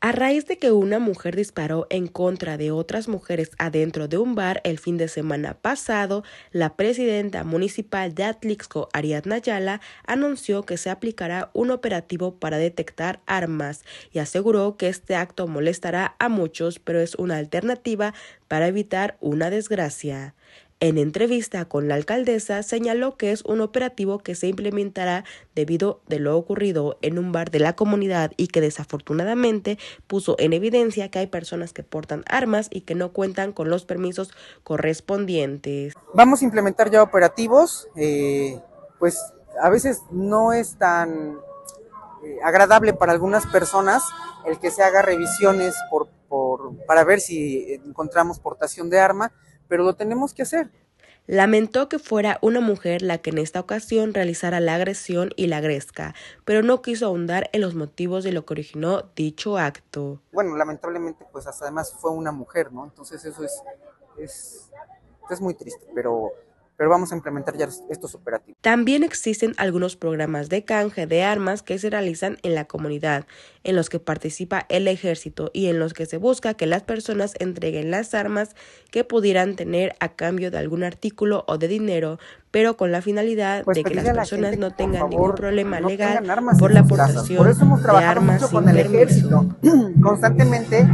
A raíz de que una mujer disparó en contra de otras mujeres adentro de un bar el fin de semana pasado, la presidenta municipal de Atlixco, Ariadna Ayala, anunció que se aplicará un operativo para detectar armas y aseguró que este acto molestará a muchos, pero es una alternativa para evitar una desgracia. En entrevista con la alcaldesa señaló que es un operativo que se implementará debido de lo ocurrido en un bar de la comunidad y que desafortunadamente puso en evidencia que hay personas que portan armas y que no cuentan con los permisos correspondientes. Vamos a implementar ya operativos, eh, pues a veces no es tan eh, agradable para algunas personas el que se haga revisiones por, para ver si encontramos portación de arma pero lo tenemos que hacer. Lamentó que fuera una mujer la que en esta ocasión realizara la agresión y la agresca, pero no quiso ahondar en los motivos de lo que originó dicho acto. Bueno, lamentablemente, pues además fue una mujer, ¿no? Entonces eso es, es, es muy triste, pero pero vamos a implementar ya estos operativos. También existen algunos programas de canje de armas que se realizan en la comunidad, en los que participa el ejército y en los que se busca que las personas entreguen las armas que pudieran tener a cambio de algún artículo o de dinero, pero con la finalidad pues de que las personas no tengan ningún problema legal por la aportación por eso hemos de armas mucho con el ejército. Constantemente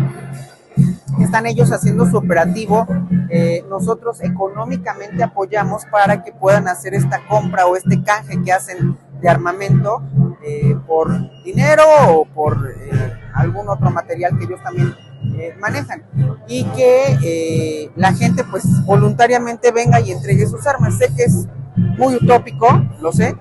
están ellos haciendo su operativo eh, nosotros económicamente apoyamos para que puedan hacer esta compra o este canje que hacen de armamento eh, por dinero o por eh, algún otro material que ellos también manejan y que la gente pues voluntariamente venga y entregue sus armas. Sé que es muy utópico, lo sé,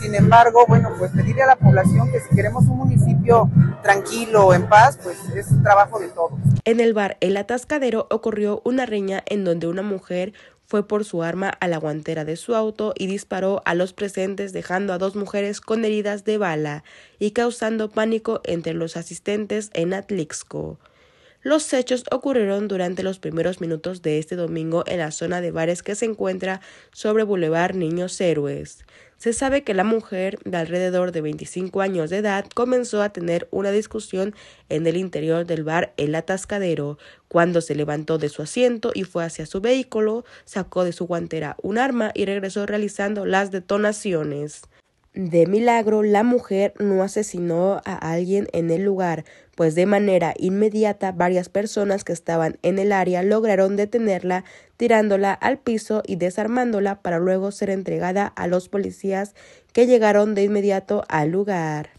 sin embargo, bueno, pues pedirle a la población que si queremos un municipio tranquilo, en paz, pues es trabajo de todos. En el bar El Atascadero ocurrió una riña en donde una mujer fue por su arma a la guantera de su auto y disparó a los presentes dejando a dos mujeres con heridas de bala y causando pánico entre los asistentes en Atlixco. Los hechos ocurrieron durante los primeros minutos de este domingo en la zona de bares que se encuentra sobre Boulevard Niños Héroes. Se sabe que la mujer, de alrededor de 25 años de edad, comenzó a tener una discusión en el interior del bar El Atascadero. Cuando se levantó de su asiento y fue hacia su vehículo, sacó de su guantera un arma y regresó realizando las detonaciones. De milagro, la mujer no asesinó a alguien en el lugar, pues de manera inmediata varias personas que estaban en el área lograron detenerla, tirándola al piso y desarmándola para luego ser entregada a los policías que llegaron de inmediato al lugar.